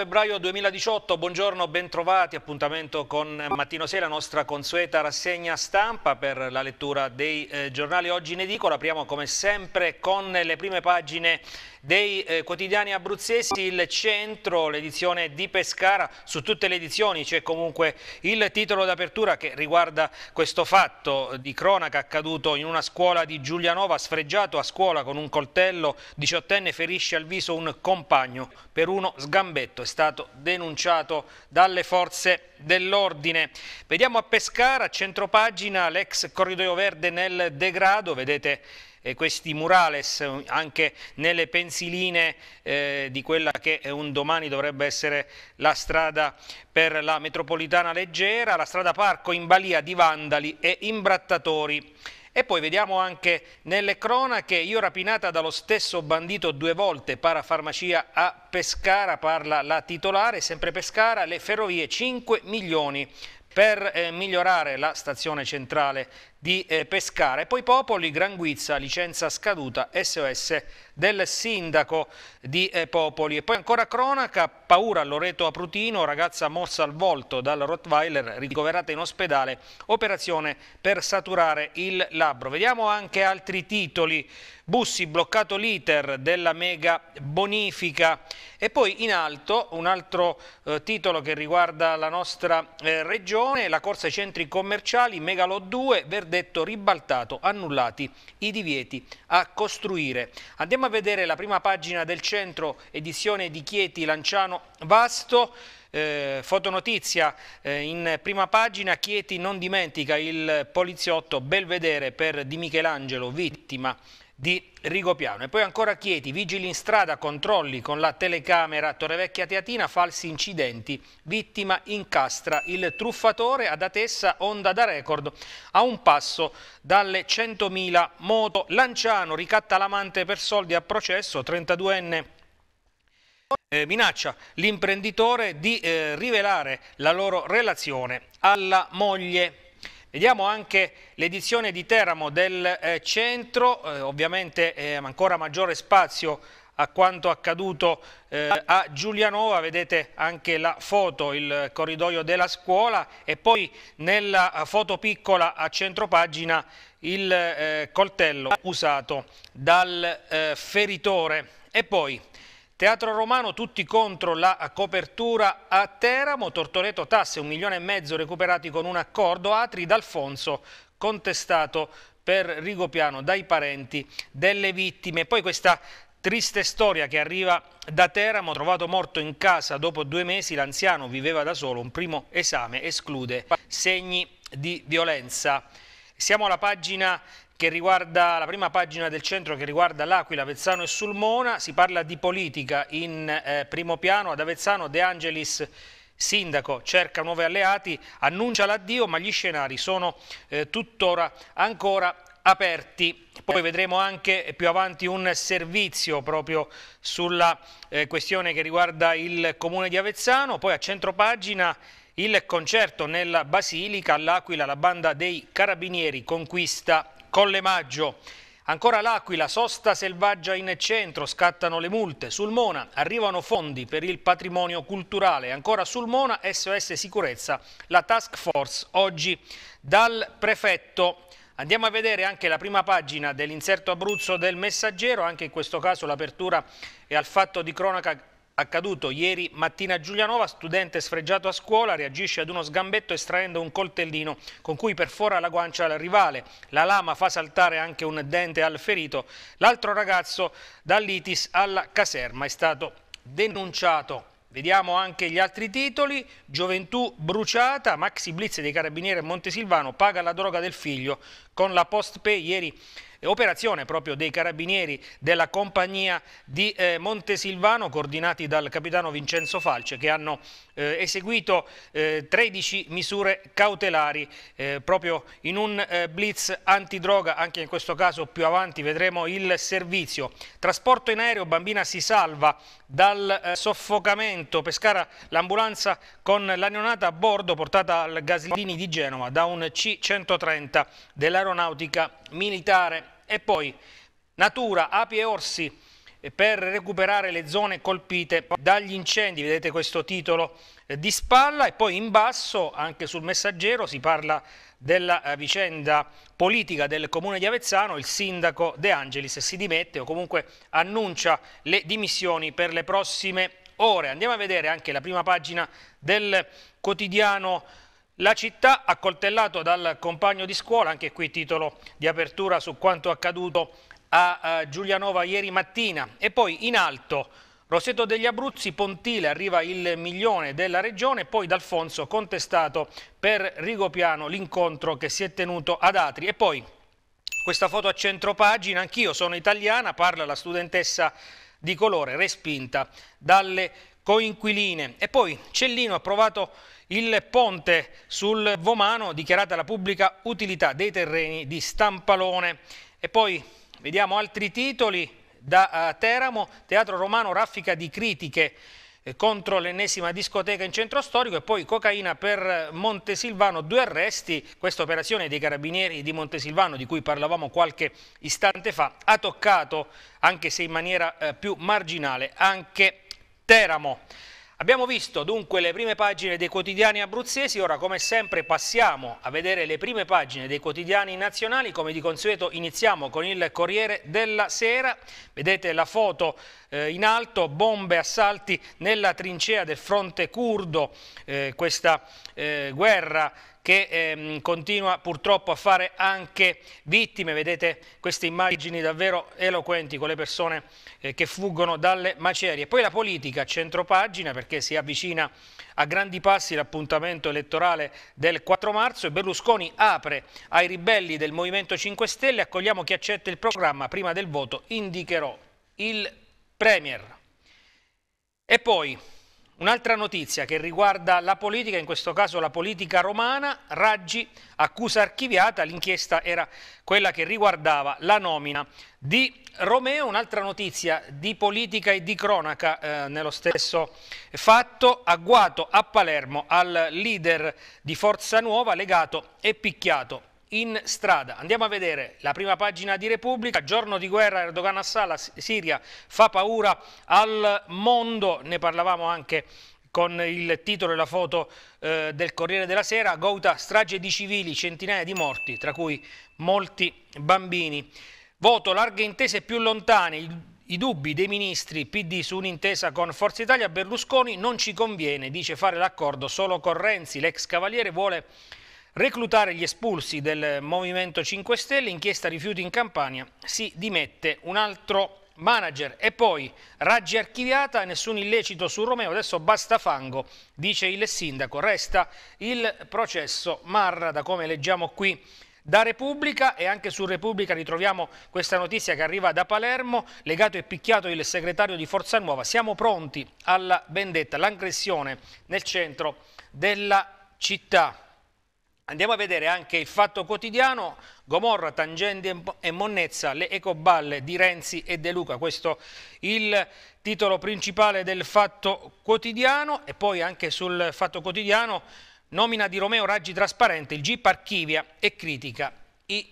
febbraio 2018, buongiorno, bentrovati, appuntamento con Mattino 6, la nostra consueta rassegna stampa per la lettura dei eh, giornali oggi in edicola. Apriamo come sempre con le prime pagine dei eh, quotidiani abruzzesi, il centro, l'edizione di Pescara, su tutte le edizioni c'è comunque il titolo d'apertura che riguarda questo fatto di cronaca accaduto in una scuola di Giulianova, sfregiato a scuola con un coltello, diciottenne ferisce al viso un compagno per uno sgambetto stato denunciato dalle forze dell'ordine. Vediamo a Pescara, a centropagina, l'ex corridoio verde nel degrado, vedete eh, questi murales eh, anche nelle pensiline eh, di quella che eh, un domani dovrebbe essere la strada per la metropolitana leggera, la strada parco in balia di vandali e imbrattatori. E poi vediamo anche nelle cronache, io rapinata dallo stesso bandito due volte, parafarmacia a Pescara, parla la titolare, sempre Pescara, le ferrovie 5 milioni per eh, migliorare la stazione centrale di eh, Pescara. E poi Popoli, Gran Guizza, licenza scaduta, SOS del sindaco di eh, Popoli. E poi ancora cronaca, paura Loreto Aprutino, ragazza morsa al volto dal Rottweiler, ricoverata in ospedale, operazione per saturare il labbro. Vediamo anche altri titoli. Bussi bloccato l'iter della mega bonifica e poi in alto un altro eh, titolo che riguarda la nostra eh, regione, la corsa ai centri commerciali, Megalo 2, Verde interdetto ribaltato, annullati i divieti a costruire. Andiamo a vedere la prima pagina del centro edizione di Chieti Lanciano Vasto. Eh, fotonotizia eh, in prima pagina, Chieti non dimentica il poliziotto Belvedere per Di Michelangelo, vittima di Rigopiano. E poi ancora Chieti, vigili in strada, controlli con la telecamera Torrevecchia Teatina, falsi incidenti, vittima incastra il truffatore ad Atessa, onda da record, a un passo dalle 100.000 moto. Lanciano ricatta l'amante per soldi a processo, 32enne eh, minaccia l'imprenditore di eh, rivelare la loro relazione alla moglie. Vediamo anche l'edizione di Teramo del eh, centro, eh, ovviamente eh, ancora maggiore spazio a quanto accaduto eh, a Giulianova, vedete anche la foto, il corridoio della scuola e poi nella eh, foto piccola a centropagina il eh, coltello usato dal feritore. E poi Teatro Romano tutti contro la copertura a Teramo, Tortoreto tasse un milione e mezzo recuperati con un accordo, Atri d'Alfonso contestato per Rigopiano dai parenti delle vittime. Poi questa Triste storia che arriva da Teramo, trovato morto in casa dopo due mesi, l'anziano viveva da solo, un primo esame esclude segni di violenza. Siamo alla pagina che riguarda la prima pagina del centro che riguarda l'Aquila, Avezzano e Sulmona, si parla di politica in eh, primo piano, ad Avezzano De Angelis sindaco cerca nuovi alleati, annuncia l'addio ma gli scenari sono eh, tuttora ancora aperti. Poi vedremo anche più avanti un servizio proprio sulla eh, questione che riguarda il comune di Avezzano, poi a centro pagina il concerto nella Basilica all'Aquila la banda dei Carabinieri conquista Colle Maggio. Ancora l'Aquila, sosta selvaggia in centro, scattano le multe. Sul Mona arrivano fondi per il patrimonio culturale. Ancora sul Mona, SOS Sicurezza, la task force oggi dal prefetto. Andiamo a vedere anche la prima pagina dell'inserto Abruzzo del Messaggero, anche in questo caso l'apertura è al fatto di cronaca Accaduto ieri mattina a Giulianova, studente sfregiato a scuola reagisce ad uno sgambetto estraendo un coltellino con cui perfora la guancia al rivale. La lama fa saltare anche un dente al ferito. L'altro ragazzo dall'ITIS alla caserma è stato denunciato. Vediamo anche gli altri titoli, Gioventù bruciata, Maxi Blitz dei Carabinieri a Montesilvano paga la droga del figlio con la post-pay ieri operazione proprio dei carabinieri della compagnia di eh, Montesilvano coordinati dal capitano Vincenzo Falce che hanno eh, eseguito eh, 13 misure cautelari eh, proprio in un eh, blitz antidroga, anche in questo caso più avanti vedremo il servizio. Trasporto in aereo, bambina si salva dal eh, soffocamento, Pescara l'ambulanza con la neonata a bordo portata al Gaslini di Genova da un C-130 dell'aeronautica militare e poi natura, api e orsi per recuperare le zone colpite dagli incendi, vedete questo titolo eh, di spalla e poi in basso anche sul messaggero si parla della eh, vicenda politica del comune di Avezzano, il sindaco De Angelis si dimette o comunque annuncia le dimissioni per le prossime ore. Andiamo a vedere anche la prima pagina del quotidiano la città accoltellato dal compagno di scuola, anche qui titolo di apertura su quanto accaduto a Giulianova ieri mattina. E poi in alto Roseto degli Abruzzi, Pontile arriva il milione della regione, poi D'Alfonso contestato per Rigopiano l'incontro che si è tenuto ad Atri. E poi questa foto a centro pagina, anch'io sono italiana, parla la studentessa di colore respinta dalle coinquiline. E poi Cellino ha approvato il ponte sul Vomano, dichiarata la pubblica utilità dei terreni di Stampalone. E poi Vediamo altri titoli da eh, Teramo, Teatro Romano raffica di critiche eh, contro l'ennesima discoteca in centro storico e poi cocaina per eh, Montesilvano, due arresti, questa operazione dei carabinieri di Montesilvano di cui parlavamo qualche istante fa ha toccato anche se in maniera più marginale anche Teramo. Abbiamo visto dunque le prime pagine dei quotidiani abruzzesi, ora come sempre passiamo a vedere le prime pagine dei quotidiani nazionali, come di consueto iniziamo con il Corriere della Sera, vedete la foto eh, in alto, bombe, assalti nella trincea del fronte curdo, eh, questa eh, guerra che ehm, continua purtroppo a fare anche vittime, vedete queste immagini davvero eloquenti con le persone eh, che fuggono dalle macerie. Poi la politica, centropagina, perché si avvicina a grandi passi l'appuntamento elettorale del 4 marzo e Berlusconi apre ai ribelli del Movimento 5 Stelle, accogliamo chi accetta il programma, prima del voto indicherò il Premier. E poi Un'altra notizia che riguarda la politica, in questo caso la politica romana, Raggi accusa archiviata, l'inchiesta era quella che riguardava la nomina di Romeo, un'altra notizia di politica e di cronaca eh, nello stesso fatto, agguato a Palermo al leader di Forza Nuova legato e picchiato in strada. Andiamo a vedere la prima pagina di Repubblica, giorno di guerra Erdogan a Sala, Siria fa paura al mondo, ne parlavamo anche con il titolo e la foto eh, del Corriere della Sera, Gouta, strage di civili, centinaia di morti, tra cui molti bambini. Voto, larghe intese più lontane, il i dubbi dei ministri PD su un'intesa con Forza Italia, Berlusconi non ci conviene, dice fare l'accordo solo Correnzi, l'ex cavaliere vuole Reclutare gli espulsi del Movimento 5 Stelle, inchiesta rifiuti in Campania, si dimette un altro manager e poi raggi archiviata, nessun illecito su Romeo, adesso basta fango, dice il sindaco, resta il processo Marra, da come leggiamo qui da Repubblica e anche su Repubblica ritroviamo questa notizia che arriva da Palermo, legato e picchiato il segretario di Forza Nuova, siamo pronti alla vendetta, all'aggressione nel centro della città. Andiamo a vedere anche il fatto quotidiano, Gomorra, Tangenti e Monnezza, le ecoballe di Renzi e De Luca, questo il titolo principale del fatto quotidiano e poi anche sul fatto quotidiano nomina di Romeo Raggi Trasparente, il GIP archivia e critica i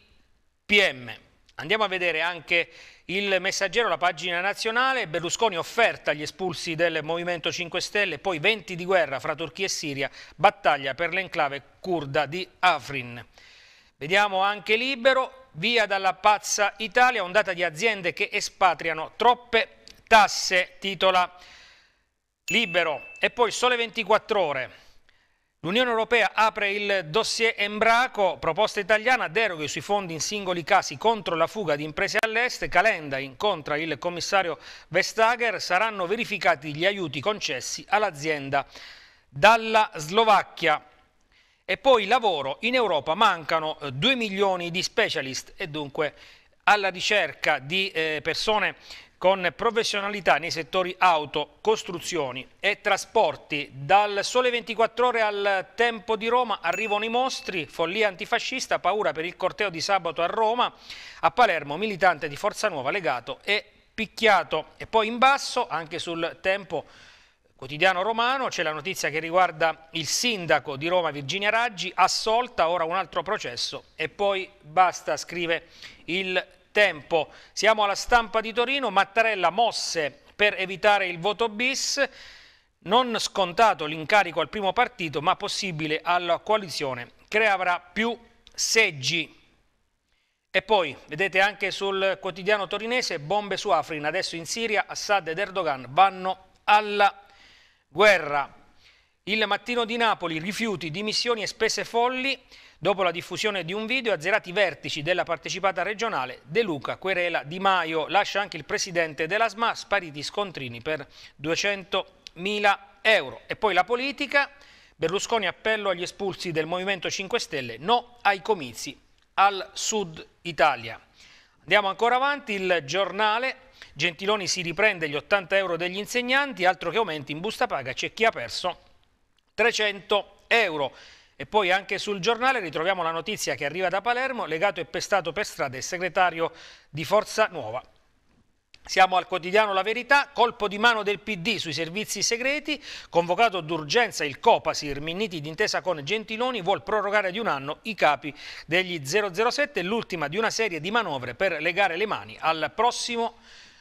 PM. Andiamo a vedere anche il messaggero, la pagina nazionale, Berlusconi offerta agli espulsi del Movimento 5 Stelle, poi venti di guerra fra Turchia e Siria, battaglia per l'enclave kurda di Afrin. Vediamo anche Libero, via dalla pazza Italia, ondata di aziende che espatriano troppe tasse, titola Libero. E poi Sole 24 Ore. L'Unione Europea apre il dossier Embraco, proposta italiana, deroghe sui fondi in singoli casi contro la fuga di imprese all'est, Calenda incontra il commissario Vestager, saranno verificati gli aiuti concessi all'azienda dalla Slovacchia. E poi lavoro, in Europa mancano 2 eh, milioni di specialist e dunque alla ricerca di eh, persone con professionalità nei settori auto, costruzioni e trasporti. Dal sole 24 ore al tempo di Roma arrivano i mostri, follia antifascista, paura per il corteo di sabato a Roma, a Palermo militante di Forza Nuova legato e picchiato. E poi in basso, anche sul tempo quotidiano romano, c'è la notizia che riguarda il sindaco di Roma Virginia Raggi, assolta, ora un altro processo e poi basta, scrive il tempo. Siamo alla stampa di Torino, Mattarella mosse per evitare il voto bis, non scontato l'incarico al primo partito ma possibile alla coalizione che avrà più seggi. E poi, vedete anche sul quotidiano torinese, bombe su Afrin, adesso in Siria, Assad ed Erdogan vanno alla guerra. Il mattino di Napoli, rifiuti, dimissioni e spese folli, Dopo la diffusione di un video, azzerati i vertici della partecipata regionale, De Luca, querela Di Maio, lascia anche il presidente della SMA, spariti scontrini per 200.000 euro. E poi la politica, Berlusconi appello agli espulsi del Movimento 5 Stelle, no ai comizi al Sud Italia. Andiamo ancora avanti, il giornale Gentiloni si riprende gli 80 euro degli insegnanti, altro che aumenti in busta paga c'è chi ha perso 300 euro. E poi anche sul giornale ritroviamo la notizia che arriva da Palermo, legato e pestato per strada il segretario di Forza Nuova. Siamo al quotidiano La Verità, colpo di mano del PD sui servizi segreti, convocato d'urgenza il Copasir, Minniti d'intesa con Gentiloni, vuol prorogare di un anno i capi degli 007, l'ultima di una serie di manovre per legare le mani al prossimo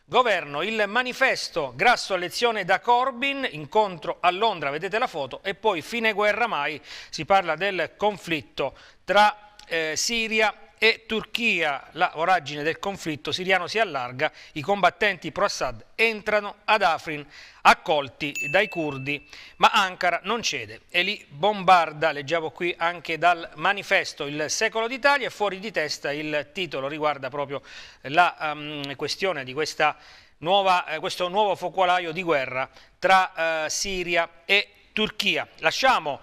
Governo, il manifesto, grasso a lezione da Corbyn, incontro a Londra, vedete la foto, e poi fine guerra mai, si parla del conflitto tra eh, Siria e e Turchia, la voragine del conflitto siriano si allarga, i combattenti pro-Assad entrano ad Afrin, accolti dai curdi, ma Ankara non cede e li bombarda, leggiamo qui anche dal manifesto Il secolo d'Italia, fuori di testa il titolo riguarda proprio la um, questione di questa nuova, eh, questo nuovo focolaio di guerra tra eh, Siria e Turchia. Lasciamo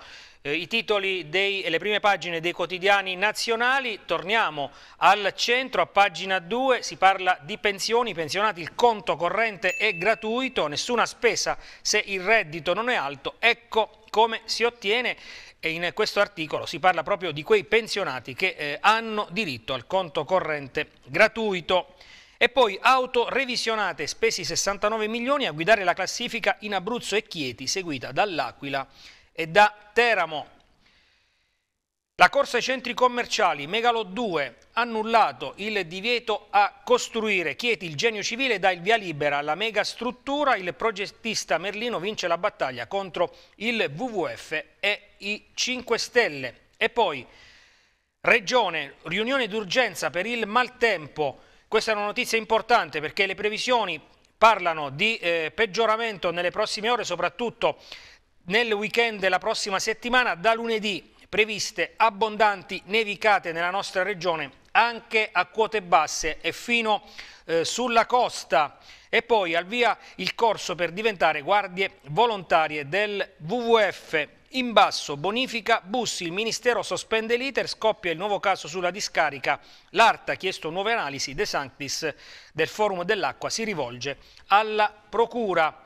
eh, i titoli e le prime pagine dei quotidiani nazionali. Torniamo al centro, a pagina 2 si parla di pensioni, pensionati il conto corrente è gratuito, nessuna spesa se il reddito non è alto, ecco come si ottiene e in questo articolo si parla proprio di quei pensionati che eh, hanno diritto al conto corrente gratuito. E poi auto revisionate, spesi 69 milioni a guidare la classifica in Abruzzo e Chieti, seguita dall'Aquila e da Teramo. La Corsa ai centri commerciali, Megalo 2, annullato il divieto a costruire. Chieti, il genio civile dà il via libera alla mega struttura, il progettista Merlino vince la battaglia contro il WWF e i 5 Stelle. E poi, Regione, riunione d'urgenza per il maltempo. Questa è una notizia importante perché le previsioni parlano di eh, peggioramento nelle prossime ore, soprattutto nel weekend della prossima settimana, da lunedì previste abbondanti nevicate nella nostra regione anche a quote basse e fino eh, sulla costa e poi al via il corso per diventare guardie volontarie del WWF. In basso, bonifica, bussi, il Ministero sospende l'iter, scoppia il nuovo caso sulla discarica, l'ARTA ha chiesto nuove analisi, De Sanctis del Forum dell'Acqua si rivolge alla Procura.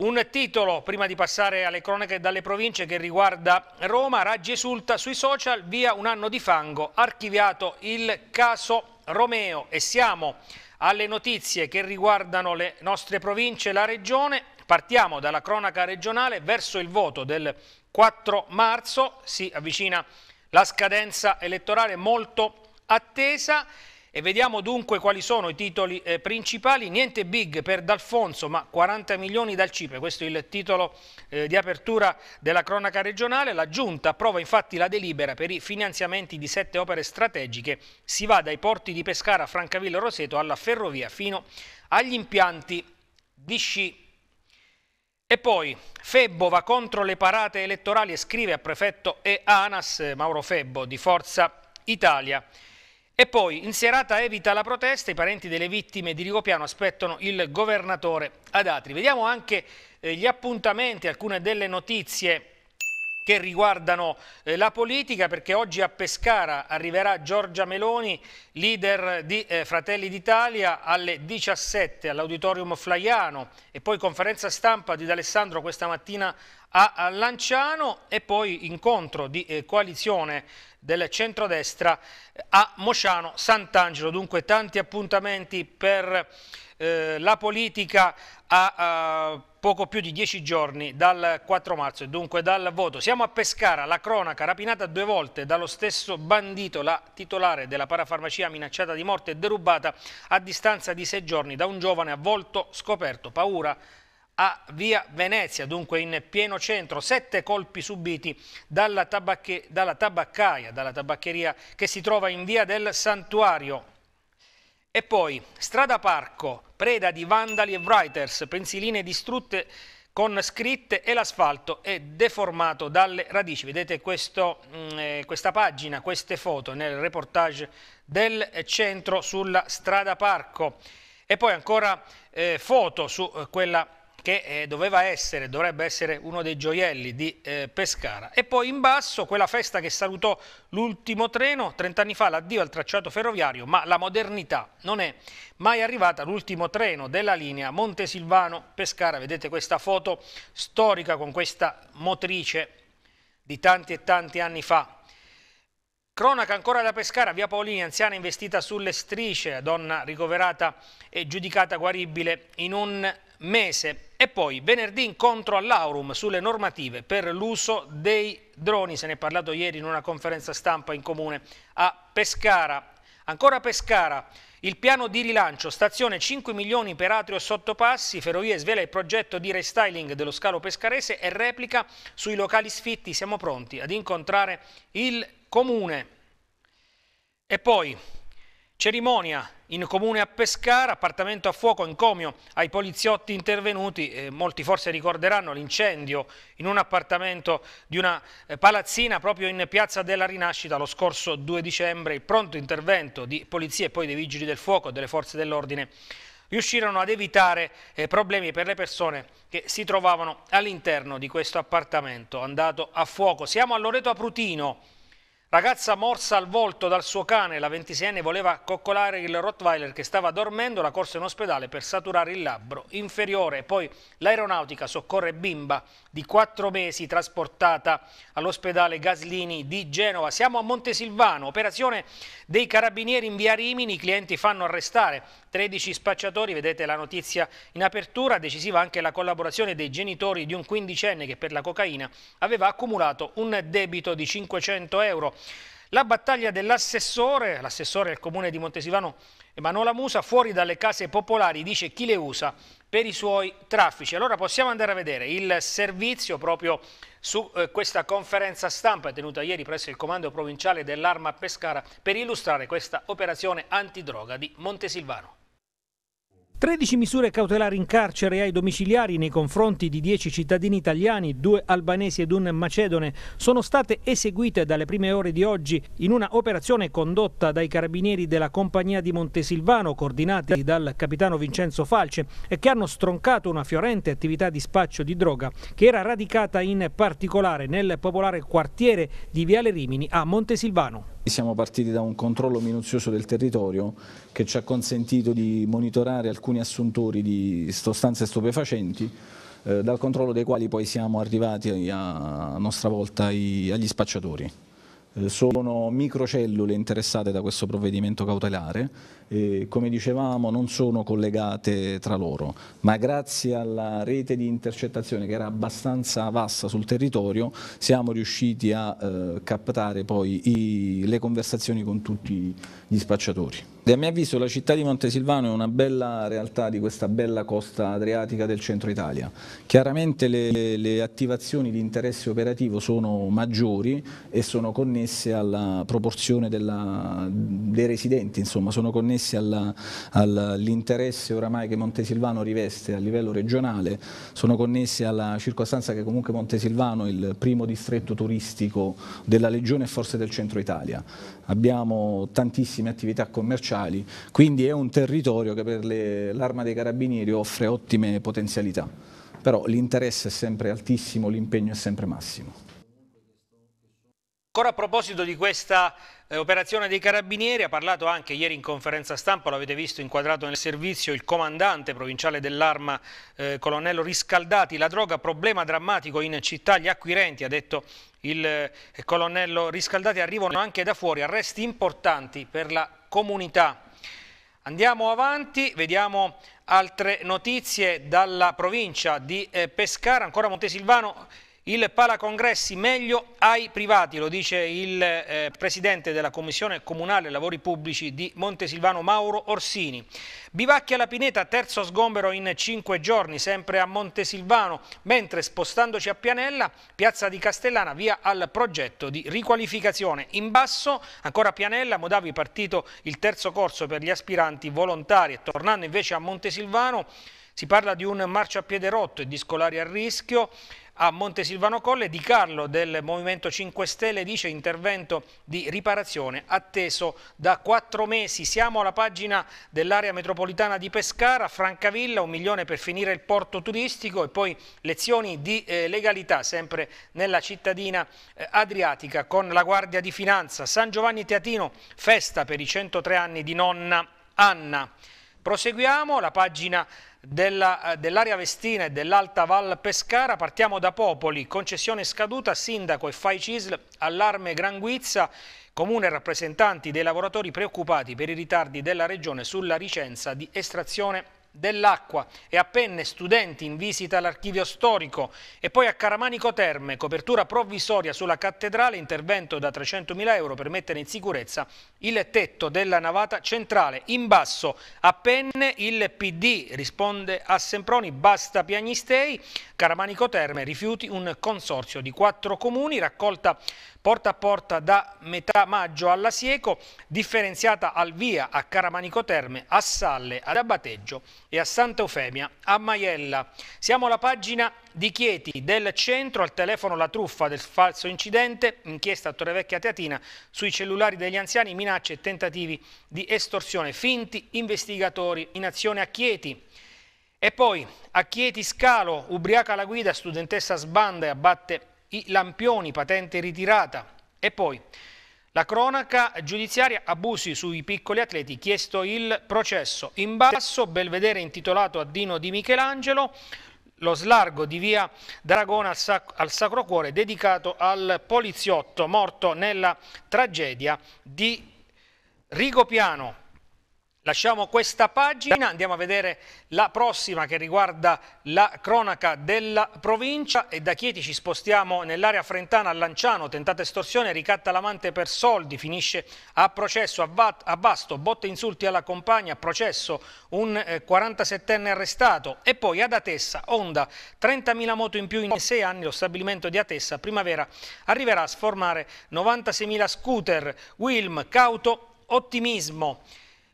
Un titolo, prima di passare alle cronache dalle province, che riguarda Roma. Raggi esulta sui social, via un anno di fango, archiviato il caso Romeo. E siamo alle notizie che riguardano le nostre province e la regione. Partiamo dalla cronaca regionale verso il voto del 4 marzo. Si avvicina la scadenza elettorale molto attesa e vediamo dunque quali sono i titoli eh, principali. Niente big per D'Alfonso, ma 40 milioni dal CIPE. Questo è il titolo eh, di apertura della cronaca regionale. La Giunta approva infatti la delibera per i finanziamenti di sette opere strategiche. Si va dai porti di Pescara, Francavilla, e Roseto alla ferrovia fino agli impianti di sci. E poi Febbo va contro le parate elettorali e scrive a prefetto e ANAS Mauro Febbo di Forza Italia. E poi, in serata evita la protesta, i parenti delle vittime di Rigopiano aspettano il governatore ad Atri. Vediamo anche eh, gli appuntamenti, alcune delle notizie che riguardano eh, la politica perché oggi a Pescara arriverà Giorgia Meloni, leader di eh, Fratelli d'Italia alle 17 all'Auditorium Flaiano e poi conferenza stampa di D'Alessandro questa mattina a, a Lanciano e poi incontro di eh, coalizione del centrodestra a Mosciano Sant'Angelo. Dunque tanti appuntamenti per eh, la politica a eh, poco più di dieci giorni dal 4 marzo e dunque dal voto. Siamo a Pescara, la cronaca rapinata due volte dallo stesso bandito, la titolare della parafarmacia minacciata di morte e derubata a distanza di sei giorni da un giovane a volto scoperto. Paura a Via Venezia, dunque in pieno centro, sette colpi subiti dalla, tabacche, dalla tabaccaia, dalla tabaccheria che si trova in Via del Santuario. E poi Strada Parco, preda di vandali e writers, pensiline distrutte con scritte e l'asfalto è deformato dalle radici. Vedete questo, mh, mm, eh, questa pagina, queste foto nel reportage del centro sulla strada Parco. E poi ancora eh, foto su eh, quella che eh, doveva essere, dovrebbe essere uno dei gioielli di eh, Pescara. E poi in basso quella festa che salutò l'ultimo treno, 30 anni fa l'addio al tracciato ferroviario, ma la modernità non è mai arrivata. L'ultimo treno della linea Montesilvano-Pescara, vedete questa foto storica con questa motrice di tanti e tanti anni fa. Cronaca ancora da Pescara, via Paolini, anziana investita sulle strisce, donna ricoverata e giudicata guaribile in un mese. E poi venerdì incontro all'Aurum sulle normative per l'uso dei droni, se ne è parlato ieri in una conferenza stampa in comune a Pescara. Ancora Pescara, il piano di rilancio, stazione 5 milioni per atrio sottopassi, Ferrovie svela il progetto di restyling dello scalo pescarese e replica sui locali sfitti. Siamo pronti ad incontrare il comune. E poi Cerimonia in comune a Pescara, appartamento a fuoco in comio ai poliziotti intervenuti, eh, molti forse ricorderanno l'incendio in un appartamento di una eh, palazzina proprio in Piazza della Rinascita lo scorso 2 dicembre, il pronto intervento di polizia e poi dei vigili del fuoco e delle forze dell'ordine riuscirono ad evitare eh, problemi per le persone che si trovavano all'interno di questo appartamento andato a fuoco. Siamo a Loreto Aprutino, Ragazza morsa al volto dal suo cane, la 26enne voleva coccolare il Rottweiler che stava dormendo, la corsa in ospedale per saturare il labbro inferiore. Poi l'aeronautica soccorre bimba di 4 mesi trasportata all'ospedale Gaslini di Genova. Siamo a Montesilvano, operazione dei carabinieri in via Rimini, i clienti fanno arrestare 13 spacciatori, vedete la notizia in apertura, decisiva anche la collaborazione dei genitori di un quindicenne che per la cocaina aveva accumulato un debito di 500 euro. La battaglia dell'assessore, l'assessore del comune di Montesivano Emanuela Musa, fuori dalle case popolari, dice chi le usa per i suoi traffici. Allora possiamo andare a vedere il servizio proprio su eh, questa conferenza stampa tenuta ieri presso il comando provinciale dell'Arma Pescara per illustrare questa operazione antidroga di Montesilvano. 13 misure cautelari in carcere ai domiciliari nei confronti di 10 cittadini italiani, 2 albanesi ed un macedone sono state eseguite dalle prime ore di oggi in una operazione condotta dai carabinieri della compagnia di Montesilvano, coordinati dal capitano Vincenzo Falce, e che hanno stroncato una fiorente attività di spaccio di droga che era radicata in particolare nel popolare quartiere di Viale Rimini a Montesilvano siamo partiti da un controllo minuzioso del territorio che ci ha consentito di monitorare alcuni assuntori di sostanze stupefacenti, eh, dal controllo dei quali poi siamo arrivati a, nostra volta agli spacciatori. Eh, sono microcellule interessate da questo provvedimento cautelare e come dicevamo non sono collegate tra loro, ma grazie alla rete di intercettazione che era abbastanza vasta sul territorio siamo riusciti a eh, captare poi i, le conversazioni con tutti gli spacciatori a mio avviso la città di Montesilvano è una bella realtà di questa bella costa adriatica del centro Italia. Chiaramente le, le attivazioni di interesse operativo sono maggiori e sono connesse alla proporzione della, dei residenti, insomma, sono connesse all'interesse all oramai che Montesilvano riveste a livello regionale, sono connesse alla circostanza che comunque Montesilvano è il primo distretto turistico della Legione e forse del centro Italia. Abbiamo tantissime attività commerciali speciali, quindi è un territorio che per l'arma dei carabinieri offre ottime potenzialità, però l'interesse è sempre altissimo, l'impegno è sempre massimo. Ancora a proposito di questa eh, operazione dei carabinieri, ha parlato anche ieri in conferenza stampa, l'avete visto inquadrato nel servizio, il comandante provinciale dell'arma, eh, colonnello Riscaldati. La droga, problema drammatico in città, gli acquirenti, ha detto il eh, colonnello Riscaldati, arrivano anche da fuori, arresti importanti per la comunità. Andiamo avanti, vediamo altre notizie dalla provincia di eh, Pescara, ancora Montesilvano. Il palacongressi meglio ai privati, lo dice il eh, presidente della Commissione Comunale Lavori Pubblici di Montesilvano Mauro Orsini. Bivacchia alla Pineta, terzo sgombero in cinque giorni, sempre a Montesilvano, mentre spostandoci a Pianella, piazza di Castellana, via al progetto di riqualificazione. In basso, ancora a Pianella, Modavi partito il terzo corso per gli aspiranti volontari e tornando invece a Montesilvano, si parla di un marciapiede rotto e di scolari a rischio. A Montesilvano Colle Di Carlo del Movimento 5 Stelle dice intervento di riparazione atteso da quattro mesi. Siamo alla pagina dell'area metropolitana di Pescara, Francavilla, un milione per finire il porto turistico e poi lezioni di eh, legalità sempre nella cittadina eh, adriatica con la Guardia di Finanza. San Giovanni Teatino, festa per i 103 anni di nonna Anna. Proseguiamo, la pagina eh, dell'area dell Vestina e dell'Alta Val Pescara. Partiamo da Popoli, concessione scaduta, sindaco e Fai Cisl, allarme Granguizza, comune e rappresentanti dei lavoratori preoccupati per i ritardi della regione sulla licenza di estrazione dell'acqua e a Penne studenti in visita all'archivio storico e poi a Caramanico Terme, copertura provvisoria sulla cattedrale, intervento da 300.000 euro per mettere in sicurezza il tetto della navata centrale. In basso a Penne il PD risponde a Semproni, basta piagnistei, Caramanico Terme rifiuti un consorzio di quattro comuni, raccolta porta a porta da metà maggio alla Sieco, differenziata al Via, a Caramanico Terme, a Salle, ad Abbateggio e a Santa Eufemia, a Maiella. Siamo alla pagina di Chieti del centro, al telefono la truffa del falso incidente, inchiesta a Torrevecchia Teatina sui cellulari degli anziani, minacce e tentativi di estorsione, finti investigatori in azione a Chieti. E poi a Chieti Scalo, ubriaca alla guida, studentessa sbanda e abbatte i lampioni, patente ritirata. E poi la cronaca giudiziaria abusi sui piccoli atleti, chiesto il processo. In basso Belvedere intitolato a Dino di Michelangelo, lo slargo di via Dragona al, sac al Sacro Cuore dedicato al poliziotto morto nella tragedia di Rigopiano. Lasciamo questa pagina, andiamo a vedere la prossima che riguarda la cronaca della provincia e da Chieti ci spostiamo nell'area frentana a Lanciano, tentata estorsione, ricatta l'amante per soldi, finisce a processo, a, Basto, botte insulti alla compagna, processo, un 47enne eh, arrestato e poi ad Atessa, Onda, 30.000 moto in più in sei anni, lo stabilimento di Atessa, primavera, arriverà a sformare 96.000 scooter, Wilm, cauto, ottimismo.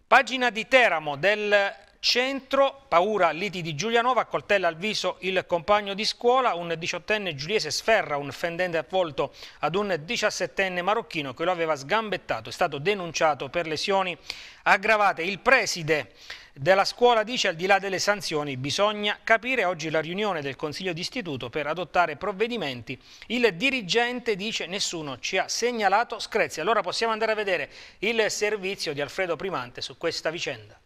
Pagina di Teramo del centro, paura liti di Giulianova, coltella al viso il compagno di scuola, un diciottenne giuliese sferra un fendente avvolto ad un diciassettenne marocchino che lo aveva sgambettato, è stato denunciato per lesioni aggravate. Il preside della scuola dice al di là delle sanzioni bisogna capire oggi la riunione del Consiglio d'Istituto per adottare provvedimenti. Il dirigente dice nessuno ci ha segnalato screzi. Allora possiamo andare a vedere il servizio di Alfredo Primante su questa vicenda.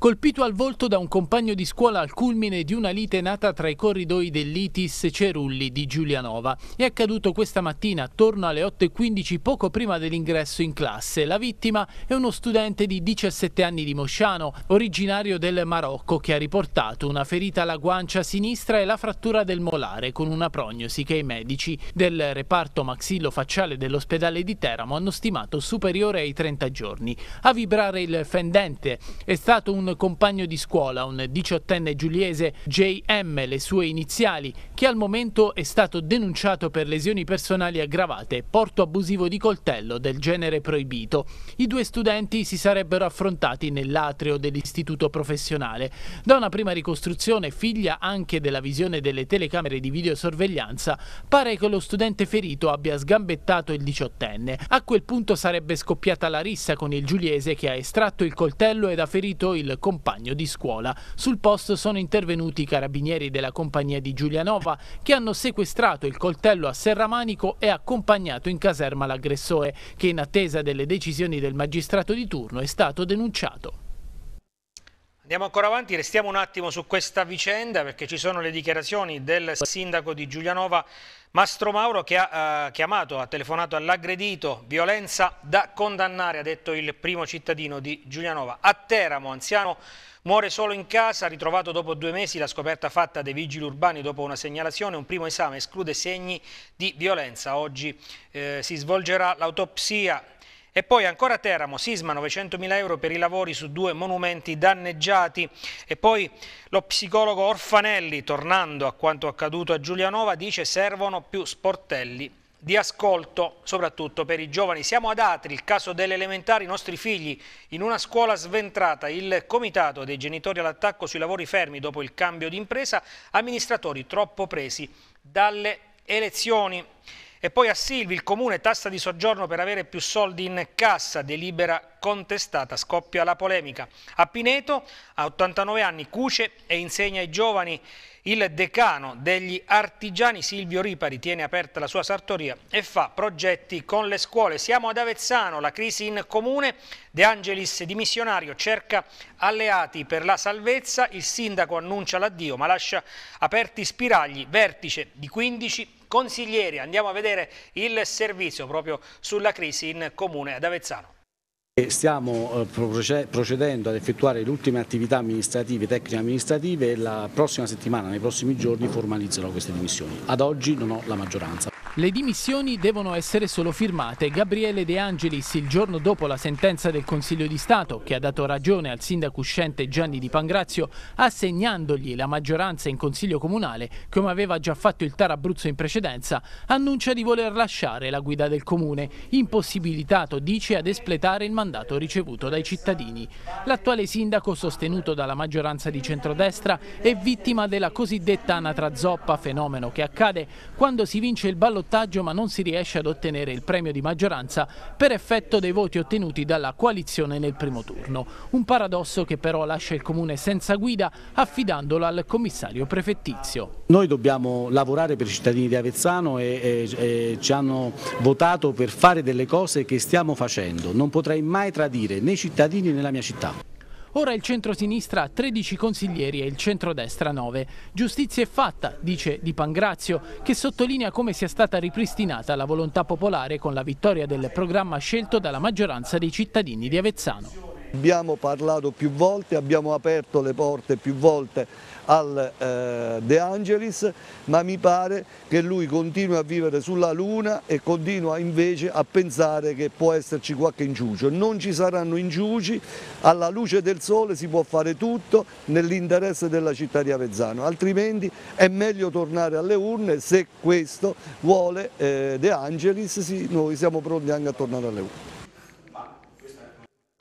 Colpito al volto da un compagno di scuola al culmine di una lite nata tra i corridoi dell'Itis Cerulli di Giulianova. È accaduto questa mattina attorno alle 8.15 poco prima dell'ingresso in classe. La vittima è uno studente di 17 anni di Mosciano, originario del Marocco, che ha riportato una ferita alla guancia sinistra e la frattura del molare con una prognosi che i medici del reparto maxillo facciale dell'ospedale di Teramo hanno stimato superiore ai 30 giorni. A vibrare il fendente è stato un compagno di scuola, un diciottenne giuliese JM, le sue iniziali, che al momento è stato denunciato per lesioni personali aggravate e porto abusivo di coltello del genere proibito. I due studenti si sarebbero affrontati nell'atrio dell'istituto professionale. Da una prima ricostruzione, figlia anche della visione delle telecamere di videosorveglianza, pare che lo studente ferito abbia sgambettato il diciottenne. A quel punto sarebbe scoppiata la rissa con il giuliese che ha estratto il coltello ed ha ferito il compagno di scuola. Sul posto sono intervenuti i carabinieri della compagnia di Giulianova che hanno sequestrato il coltello a Serramanico e accompagnato in caserma l'aggressore che in attesa delle decisioni del magistrato di turno è stato denunciato. Andiamo ancora avanti, restiamo un attimo su questa vicenda perché ci sono le dichiarazioni del sindaco di Giulianova Mastro Mauro che ha eh, chiamato, ha telefonato all'aggredito, violenza da condannare, ha detto il primo cittadino di Giulianova. A Teramo, anziano Muore solo in casa, ritrovato dopo due mesi la scoperta fatta dai vigili urbani dopo una segnalazione, un primo esame esclude segni di violenza. Oggi eh, si svolgerà l'autopsia, e poi ancora Teramo, sisma 900.000 euro per i lavori su due monumenti danneggiati. E poi lo psicologo Orfanelli, tornando a quanto accaduto a Giulianova, dice servono più sportelli di ascolto, soprattutto per i giovani. Siamo ad Atri, il caso delle elementari, i nostri figli, in una scuola sventrata. Il comitato dei genitori all'attacco sui lavori fermi dopo il cambio di impresa, amministratori troppo presi dalle elezioni. E poi a Silvi il comune tassa di soggiorno per avere più soldi in cassa, delibera contestata, scoppia la polemica. A Pineto, a 89 anni, cuce e insegna ai giovani il decano degli artigiani Silvio Ripari tiene aperta la sua sartoria e fa progetti con le scuole. Siamo ad Avezzano, la crisi in comune, De Angelis dimissionario cerca alleati per la salvezza, il sindaco annuncia l'addio ma lascia aperti spiragli, vertice di 15 consiglieri. Andiamo a vedere il servizio proprio sulla crisi in comune ad Avezzano. Stiamo eh, procedendo ad effettuare le ultime attività amministrative, tecniche amministrative e la prossima settimana, nei prossimi giorni, formalizzerò queste dimissioni. Ad oggi non ho la maggioranza. Le dimissioni devono essere solo firmate. Gabriele De Angelis, il giorno dopo la sentenza del Consiglio di Stato, che ha dato ragione al sindaco uscente Gianni Di Pangrazio, assegnandogli la maggioranza in Consiglio Comunale, come aveva già fatto il Tar Abruzzo in precedenza, annuncia di voler lasciare la guida del Comune, impossibilitato, dice, ad espletare il mandato ricevuto dai cittadini. L'attuale sindaco, sostenuto dalla maggioranza di centrodestra, è vittima della cosiddetta anatra zoppa, fenomeno che accade quando si vince il ballo ballottaggio ma non si riesce ad ottenere il premio di maggioranza per effetto dei voti ottenuti dalla coalizione nel primo turno. Un paradosso che però lascia il comune senza guida affidandolo al commissario prefettizio. Noi dobbiamo lavorare per i cittadini di Avezzano e, e, e ci hanno votato per fare delle cose che stiamo facendo. Non potrei mai tradire né i cittadini né la mia città. Ora il centro-sinistra ha 13 consiglieri e il centro-destra 9. Giustizia è fatta, dice Di Pangrazio, che sottolinea come sia stata ripristinata la volontà popolare con la vittoria del programma scelto dalla maggioranza dei cittadini di Avezzano. Abbiamo parlato più volte, abbiamo aperto le porte più volte al eh, De Angelis, ma mi pare che lui continui a vivere sulla Luna e continua invece a pensare che può esserci qualche inciucio. Non ci saranno inciuci, alla luce del sole si può fare tutto nell'interesse della città di Avezzano, altrimenti è meglio tornare alle urne se questo vuole eh, De Angelis, sì, noi siamo pronti anche a tornare alle urne.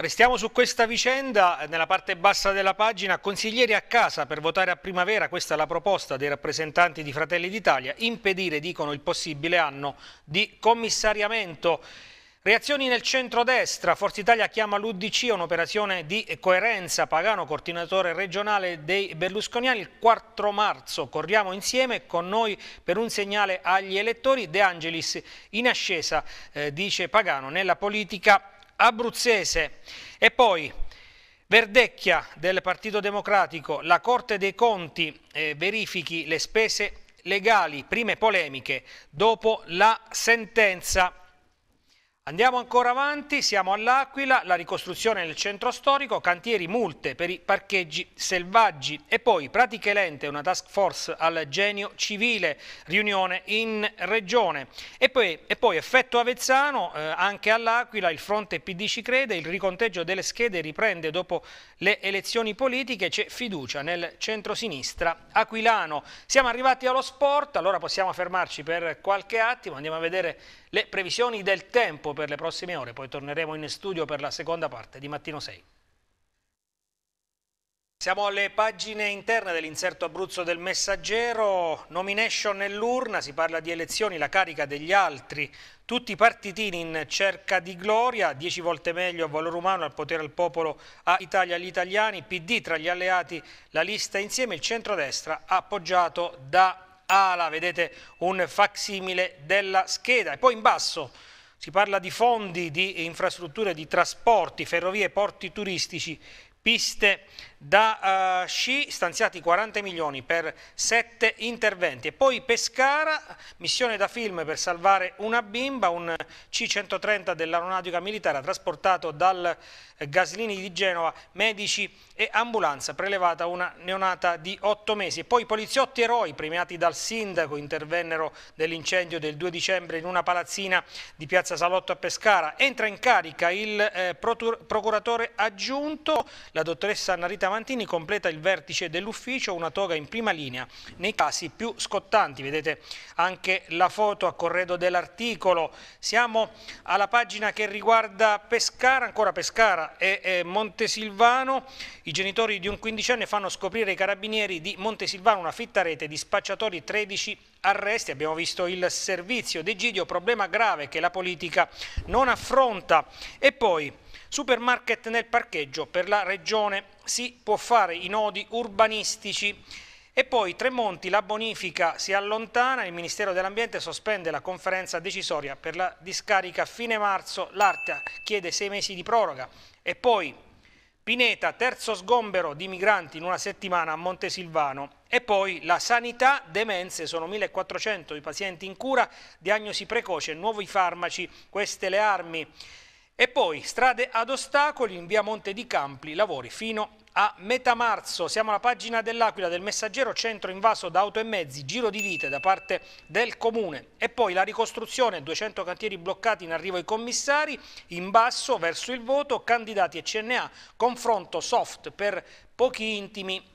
Restiamo su questa vicenda, nella parte bassa della pagina, consiglieri a casa per votare a primavera, questa è la proposta dei rappresentanti di Fratelli d'Italia, impedire, dicono, il possibile anno di commissariamento. Reazioni nel centro-destra, Forza Italia chiama l'Udc un'operazione di coerenza, Pagano, coordinatore regionale dei berlusconiani, il 4 marzo corriamo insieme con noi per un segnale agli elettori, De Angelis in ascesa, eh, dice Pagano, nella politica abruzzese. E poi Verdecchia del Partito Democratico, la Corte dei Conti eh, verifichi le spese legali, prime polemiche dopo la sentenza Andiamo ancora avanti, siamo all'Aquila, la ricostruzione del centro storico, cantieri multe per i parcheggi selvaggi e poi pratiche lente, una task force al genio civile, riunione in regione e poi, e poi effetto Avezzano, eh, anche all'Aquila il fronte PD ci crede, il riconteggio delle schede riprende dopo le elezioni politiche, c'è fiducia nel centro-sinistra aquilano. Siamo arrivati allo sport, allora possiamo fermarci per qualche attimo, andiamo a vedere le previsioni del tempo per le prossime ore, poi torneremo in studio per la seconda parte di Mattino 6. Siamo alle pagine interne dell'inserto Abruzzo del Messaggero, nomination nell'urna, si parla di elezioni, la carica degli altri, tutti i partitini in cerca di gloria, dieci volte meglio a valore umano, al potere al popolo, a Italia agli italiani, PD tra gli alleati, la lista insieme, il centrodestra appoggiato da Ala, vedete un facsimile della scheda e poi in basso si parla di fondi, di infrastrutture, di trasporti, ferrovie, porti turistici, piste da uh, Sci stanziati 40 milioni per 7 interventi e poi Pescara, missione da film per salvare una bimba, un C-130 dell'aeronautica militare trasportato dal eh, Gaslini di Genova, medici e ambulanza, prelevata una neonata di 8 mesi e poi poliziotti eroi premiati dal sindaco intervennero nell'incendio del 2 dicembre in una palazzina di Piazza Salotto a Pescara, entra in carica il eh, procuratore aggiunto, la dottoressa Narita Avantini completa il vertice dell'ufficio, una toga in prima linea nei casi più scottanti. Vedete anche la foto a corredo dell'articolo. Siamo alla pagina che riguarda Pescara, ancora Pescara e Montesilvano. I genitori di un quindicenne fanno scoprire ai carabinieri di Montesilvano una fitta rete di spacciatori 13 arresti. Abbiamo visto il servizio d'Egidio, problema grave che la politica non affronta. E poi... Supermarket nel parcheggio per la regione, si può fare i nodi urbanistici. E poi Tremonti, la bonifica si allontana, il Ministero dell'Ambiente sospende la conferenza decisoria per la discarica a fine marzo, l'Arta chiede sei mesi di proroga. E poi Pineta, terzo sgombero di migranti in una settimana a Montesilvano. E poi la sanità, demenze, sono 1400 i pazienti in cura, diagnosi precoce, nuovi farmaci, queste le armi. E poi strade ad ostacoli in via Monte di Campli, lavori fino a metà marzo. Siamo alla pagina dell'Aquila del Messaggero, centro invaso da auto e mezzi, giro di vite da parte del comune. E poi la ricostruzione, 200 cantieri bloccati in arrivo ai commissari, in basso verso il voto, candidati e CNA, confronto soft per pochi intimi.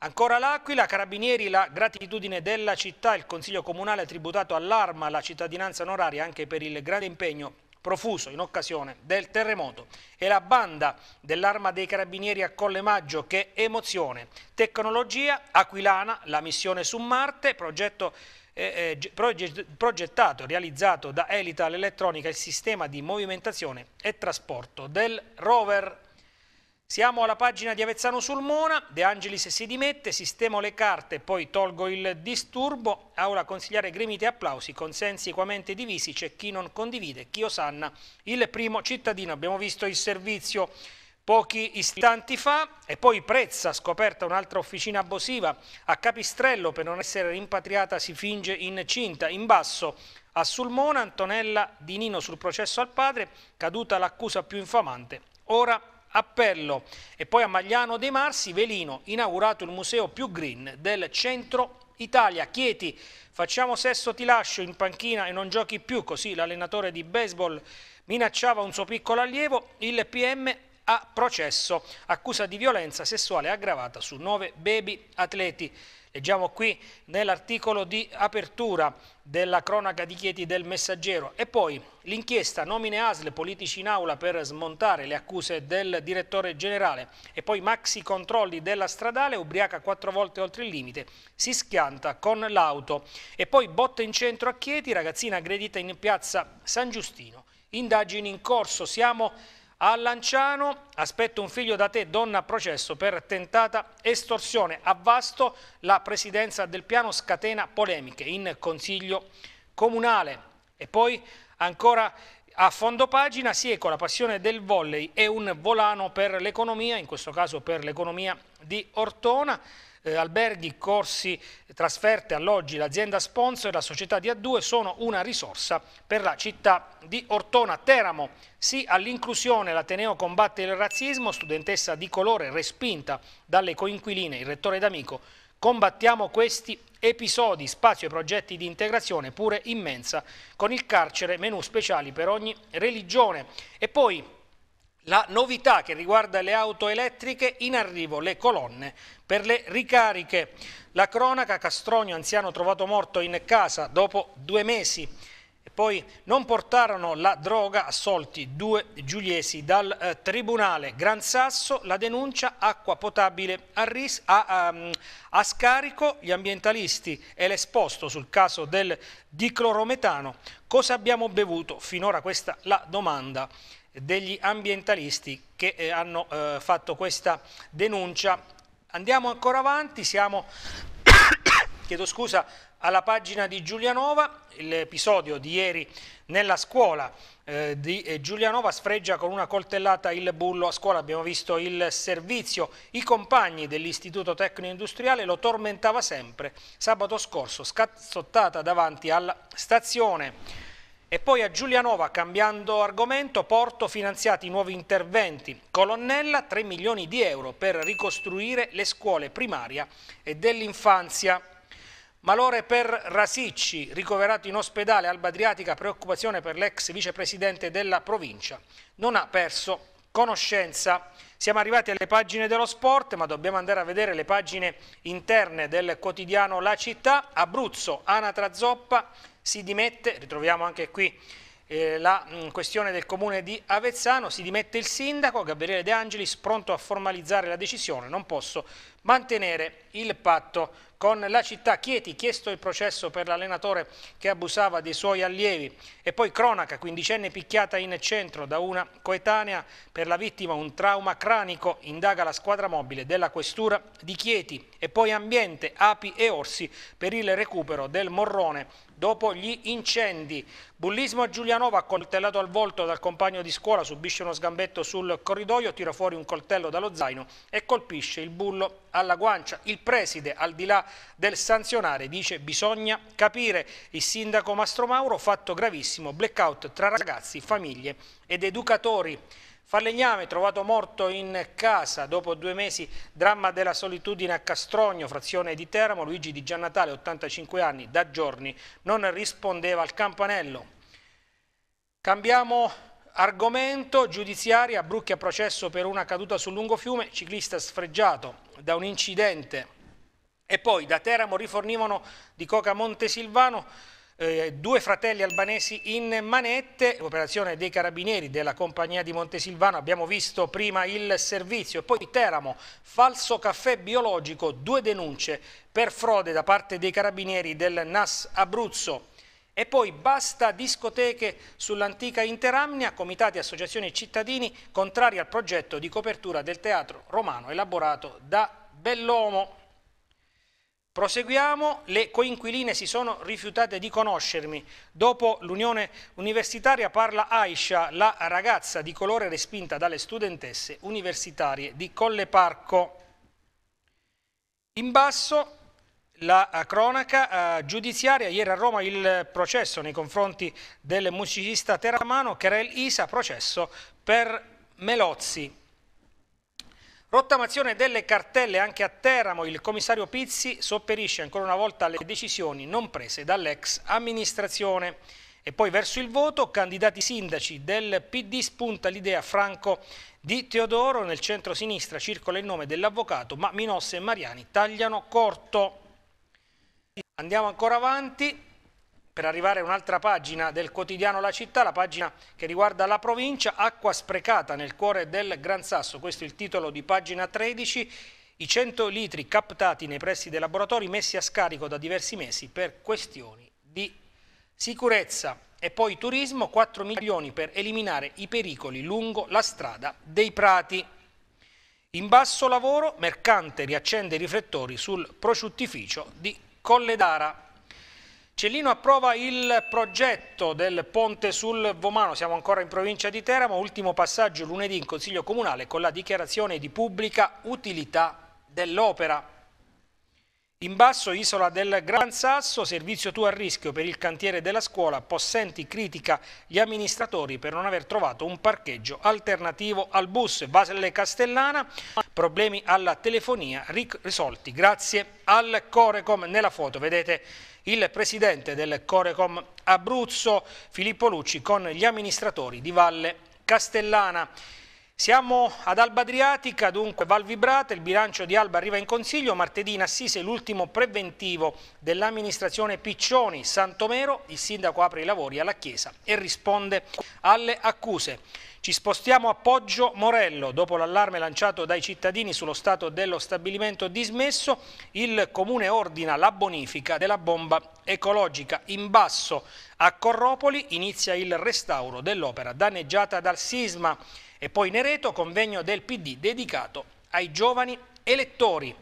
Ancora l'Aquila, Carabinieri, la gratitudine della città, il Consiglio Comunale ha tributato all'Arma la cittadinanza onoraria anche per il grande impegno profuso in occasione del terremoto e la banda dell'arma dei carabinieri a Colle Maggio che emozione, tecnologia, Aquilana, la missione su Marte, progetto eh, eh progettato, realizzato da Elital Elettronica, il sistema di movimentazione e trasporto del rover. Siamo alla pagina di Avezzano Sulmona, De Angelis si dimette, sistemo le carte, poi tolgo il disturbo, aula consigliare gremite e applausi, consensi equamente divisi, c'è chi non condivide, chi osanna, il primo cittadino, abbiamo visto il servizio pochi istanti fa e poi Prezza, scoperta un'altra officina abusiva, a Capistrello per non essere rimpatriata si finge incinta, in basso a Sulmona Antonella Di Nino sul processo al padre, caduta l'accusa più infamante, ora Appello e poi a Magliano dei Marsi, Velino, inaugurato il museo più green del centro Italia. Chieti, facciamo sesso ti lascio in panchina e non giochi più, così l'allenatore di baseball minacciava un suo piccolo allievo, il PM ha processo, accusa di violenza sessuale aggravata su nove baby atleti. Leggiamo qui nell'articolo di apertura della cronaca di Chieti del Messaggero. E poi l'inchiesta nomine ASL politici in aula per smontare le accuse del direttore generale e poi maxi controlli della stradale ubriaca quattro volte oltre il limite si schianta con l'auto e poi botte in centro a Chieti ragazzina aggredita in piazza San Giustino. Indagini in corso, siamo a Lanciano aspetto un figlio da te, donna a processo per tentata estorsione. A Vasto la presidenza del piano scatena polemiche in consiglio comunale. E poi ancora a fondo pagina Sieco, la passione del volley è un volano per l'economia, in questo caso per l'economia di Ortona eh, alberghi, corsi, eh, trasferte, alloggi, l'azienda sponsor e la società di A2 sono una risorsa per la città di Ortona. Teramo, sì all'inclusione, l'Ateneo combatte il razzismo, studentessa di colore respinta dalle coinquiline, il rettore d'amico, combattiamo questi episodi, spazio e progetti di integrazione pure immensa, con il carcere, menu speciali per ogni religione. E poi la novità che riguarda le auto elettriche, in arrivo le colonne per le ricariche. La cronaca, Castronio, anziano trovato morto in casa dopo due mesi. E poi non portarono la droga, assolti due giuliesi dal eh, tribunale. Gran Sasso, la denuncia, acqua potabile a, ris- a, a, ehm, a scarico, gli ambientalisti e l'esposto sul caso del diclorometano. Cosa abbiamo bevuto? Finora questa la domanda degli ambientalisti che eh, hanno eh, fatto questa denuncia. Andiamo ancora avanti, siamo chiedo scusa, alla pagina di Giulianova, l'episodio di ieri nella scuola eh, di eh, Giulianova sfreggia con una coltellata il bullo a scuola, abbiamo visto il servizio, i compagni dell'istituto tecnico industriale lo tormentava sempre, sabato scorso scazzottata davanti alla stazione. E poi a Giulianova, cambiando argomento, Porto finanziati nuovi interventi. Colonnella 3 milioni di euro per ricostruire le scuole primaria e dell'infanzia. Malore per Rasicci, ricoverato in ospedale Alba Adriatica, preoccupazione per l'ex vicepresidente della provincia. Non ha perso conoscenza. Siamo arrivati alle pagine dello sport, ma dobbiamo andare a vedere le pagine interne del quotidiano La Città. Abruzzo, Anatra Zoppa, si dimette, ritroviamo anche qui eh, la mh, mm, questione del comune di Avezzano, si dimette il sindaco Gabriele De Angelis pronto a formalizzare la decisione, non posso mantenere il patto con la città Chieti, chiesto il processo per l'allenatore che abusava dei suoi allievi e poi cronaca, quindicenne picchiata in centro da una coetanea per la vittima un trauma cranico, indaga la squadra mobile della questura di Chieti e poi ambiente, api e orsi per il recupero del morrone dopo gli incendi. Bullismo a Giulianova, accoltellato al volto dal compagno di scuola, subisce uno sgambetto sul corridoio, tira fuori un coltello dallo zaino e colpisce il bullo alla guancia. Il preside, al di là del sanzionare, dice bisogna capire. Il sindaco Mastro Mastromauro, fatto gravissimo, blackout tra ragazzi, famiglie ed educatori. Falegname trovato morto in casa dopo due mesi, dramma della solitudine a Castrogno, frazione di Teramo, Luigi di Giannatale, 85 anni, da giorni non rispondeva al campanello. Cambiamo argomento, giudiziaria, Brucchi a processo per una caduta sul lungo fiume, ciclista sfregiato da un incidente. E poi da Teramo rifornivano di Coca Montesilvano, eh, due fratelli albanesi in manette, operazione dei carabinieri della compagnia di Montesilvano, abbiamo visto prima il servizio, poi Teramo, falso caffè biologico, due denunce per frode da parte dei carabinieri del NAS Abruzzo. E poi basta discoteche sull'antica Interamnia, comitati, associazioni e cittadini contrari al progetto di copertura del teatro romano elaborato da Bellomo. Proseguiamo, le coinquiline si sono rifiutate di conoscermi. Dopo l'unione universitaria parla Aisha, la ragazza di colore respinta dalle studentesse universitarie di Colle Parco. In basso la cronaca eh, giudiziaria, ieri a Roma il processo nei confronti del musicista Terramano, Kerel Isa, processo per Melozzi. Rottamazione delle cartelle anche a Teramo, il commissario Pizzi sopperisce ancora una volta alle decisioni non prese dall'ex amministrazione. E poi verso il voto, candidati sindaci del PD spunta l'idea Franco di Teodoro, nel centro-sinistra circola il nome dell'avvocato, ma Minosse e Mariani tagliano corto. Andiamo ancora avanti per arrivare a un'altra pagina del quotidiano La Città, la pagina che riguarda la provincia, acqua sprecata nel cuore del Gran Sasso, questo è il titolo di pagina 13, i 100 litri captati nei pressi dei laboratori messi a scarico da diversi mesi per questioni di sicurezza. E poi turismo, 4 milioni per eliminare i pericoli lungo la strada dei prati. In basso lavoro, Mercante riaccende i riflettori sul prosciuttificio di Colledara. Cellino approva il progetto del ponte sul Vomano, siamo ancora in provincia di Teramo, ultimo passaggio lunedì in Consiglio Comunale con la dichiarazione di pubblica utilità dell'opera. In basso Isola del Gran Sasso, servizio tu a rischio per il cantiere della scuola, Possenti critica gli amministratori per non aver trovato un parcheggio alternativo al bus. Vaselle Castellana, problemi alla telefonia risolti grazie al Corecom. Nella foto vedete il presidente del Corecom Abruzzo, Filippo Lucci, con gli amministratori di Valle Castellana. Siamo ad Alba Adriatica, dunque Val Vibrata, il bilancio di Alba arriva in consiglio, martedì in assise l'ultimo preventivo dell'amministrazione Piccioni, Santomero, il sindaco apre i lavori alla chiesa e risponde alle accuse. Ci spostiamo a Poggio Morello. Dopo l'allarme lanciato dai cittadini sullo stato dello stabilimento dismesso, il comune ordina la bonifica della bomba ecologica. In basso a Corropoli inizia il restauro dell'opera danneggiata dal sisma e poi Nereto, convegno del PD dedicato ai giovani elettori.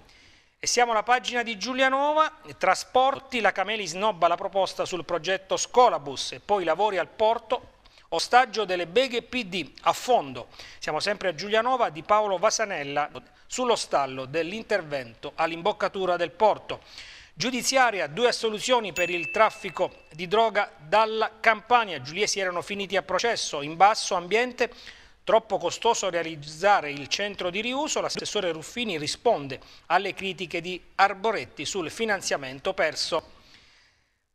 E siamo alla pagina di Giulianova, trasporti, la Cameli snobba la proposta sul progetto Scolabus e poi lavori al porto, Ostaggio delle beghe PD a fondo. Siamo sempre a Giulianova di Paolo Vasanella sullo stallo dell'intervento all'imboccatura del porto. Giudiziaria, due assoluzioni per il traffico di droga dalla Campania. Giuliesi erano finiti a processo. In basso ambiente, troppo costoso realizzare il centro di riuso. L'assessore Ruffini risponde alle critiche di Arboretti sul finanziamento perso.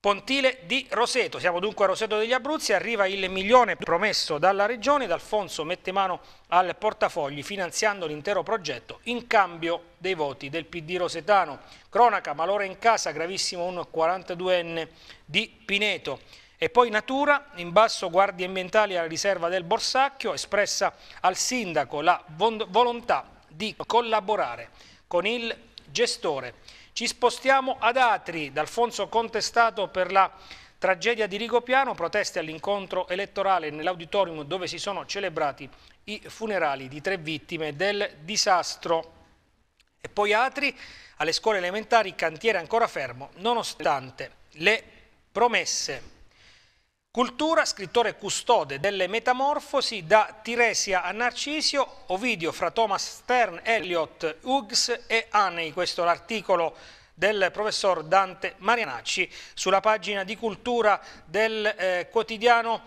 Pontile di Roseto. Siamo dunque a Roseto degli Abruzzi, arriva il milione promesso dalla Regione, D'Alfonso mette mano al portafogli finanziando l'intero progetto in cambio dei voti del PD rosetano. Cronaca, malora in casa, gravissimo un 42enne di Pineto. E poi natura, in basso guardie ambientali alla riserva del Borsacchio, espressa al sindaco la volontà di collaborare con il gestore ci spostiamo ad Atri, D'Alfonso contestato per la tragedia di Rigopiano, proteste all'incontro elettorale nell'auditorium dove si sono celebrati i funerali di tre vittime del disastro. E poi Atri, alle scuole elementari, cantiere ancora fermo, nonostante le promesse Cultura, scrittore custode delle metamorfosi, da Tiresia a Narcisio, Ovidio fra Thomas Stern, Eliot, Hughes e Anei. Questo è l'articolo del professor Dante Marianacci sulla pagina di cultura del eh, quotidiano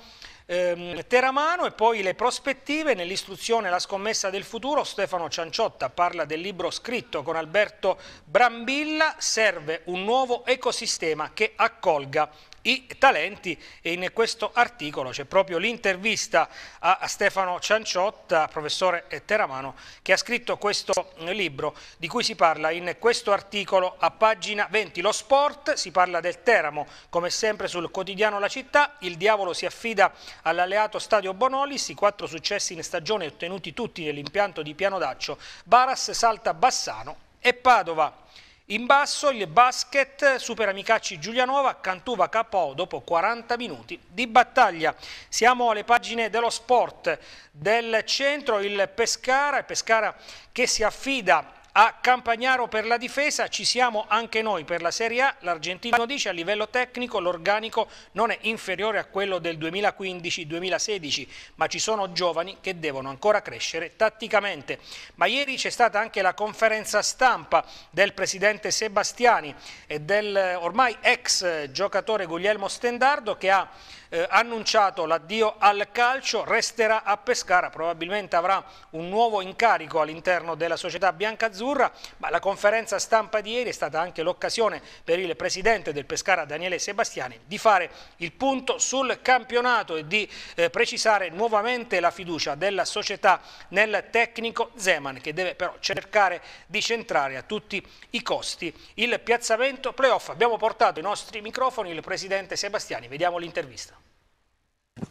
ehm, Teramano e poi le prospettive nell'istruzione La scommessa del futuro. Stefano Cianciotta parla del libro scritto con Alberto Brambilla, serve un nuovo ecosistema che accolga i talenti e in questo articolo c'è proprio l'intervista a Stefano Cianciotta, professore Teramano, che ha scritto questo libro di cui si parla in questo articolo a pagina 20. Lo sport, si parla del Teramo, come sempre sul quotidiano La Città, il diavolo si affida all'alleato Stadio Bonolis, i quattro successi in stagione ottenuti tutti nell'impianto di Piano Daccio, Baras salta Bassano e Padova. In basso il basket, Super Amicacci Giulianova, Cantuva KO dopo 40 minuti di battaglia. Siamo alle pagine dello sport del centro, il Pescara, il Pescara che si affida a Campagnaro per la difesa ci siamo anche noi per la Serie A, l'argentino dice a livello tecnico l'organico non è inferiore a quello del 2015-2016 ma ci sono giovani che devono ancora crescere tatticamente. Ma ieri c'è stata anche la conferenza stampa del presidente Sebastiani e del ormai ex giocatore Guglielmo Stendardo che ha eh, annunciato l'addio al calcio, resterà a Pescara, probabilmente avrà un nuovo incarico all'interno della società biancazzurra, ma la conferenza stampa di ieri è stata anche l'occasione per il presidente del Pescara, Daniele Sebastiani, di fare il punto sul campionato e di eh, precisare nuovamente la fiducia della società nel tecnico Zeman, che deve però cercare di centrare a tutti i costi il piazzamento playoff. Abbiamo portato i nostri microfoni il presidente Sebastiani, vediamo l'intervista.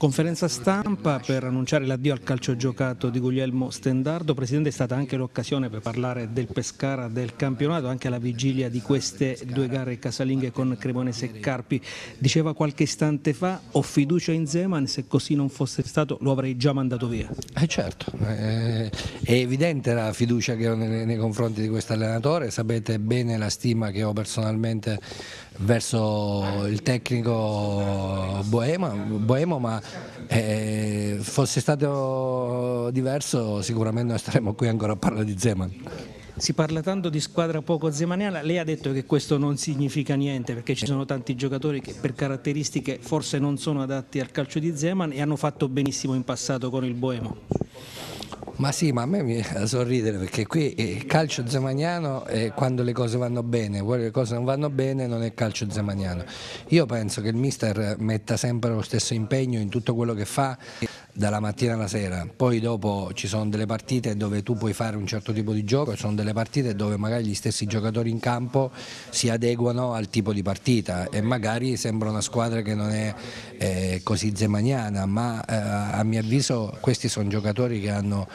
Conferenza stampa per annunciare l'addio al calcio giocato di Guglielmo Stendardo. Presidente, è stata anche l'occasione per parlare del Pescara del campionato, anche alla vigilia di queste due gare casalinghe con Cremonese e Carpi. Diceva qualche istante fa, ho fiducia in Zeman, se così non fosse stato lo avrei già mandato via. Eh certo, eh, è evidente la fiducia che ho nei, confronti di questo allenatore, sapete bene la stima che ho personalmente verso il tecnico Boemo, Boemo ma e eh, fosse stato diverso sicuramente noi staremmo qui ancora a parlare di Zeman. Si parla tanto di squadra poco zemaniana, lei ha detto che questo non significa niente perché ci sono tanti giocatori che per caratteristiche forse non sono adatti al calcio di Zeman e hanno fatto benissimo in passato con il Boemo. Ma sì, ma a me mi da sorridere perché qui il eh, calcio zemagnano è quando le cose vanno bene, quando le cose non vanno bene non è calcio zemagnano. Io penso che il mister metta sempre lo stesso impegno in tutto quello che fa dalla mattina alla sera, poi dopo ci sono delle partite dove tu puoi fare un certo tipo di gioco e sono delle partite dove magari gli stessi giocatori in campo si adeguano al tipo di partita e magari sembra una squadra che non è eh, così zemaniana, ma eh, a mio avviso questi sono giocatori che hanno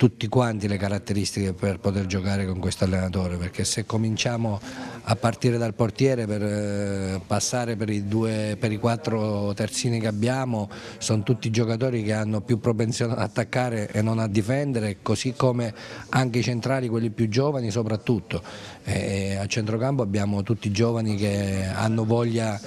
tutti quanti le caratteristiche per poter giocare con questo allenatore perché se cominciamo a partire dal portiere per eh, passare per i, due, per i quattro terzini che abbiamo sono tutti giocatori che hanno più propensione ad attaccare e non a difendere così come anche i centrali quelli più giovani soprattutto eh, eh, a centrocampo abbiamo tutti i giovani che hanno voglia,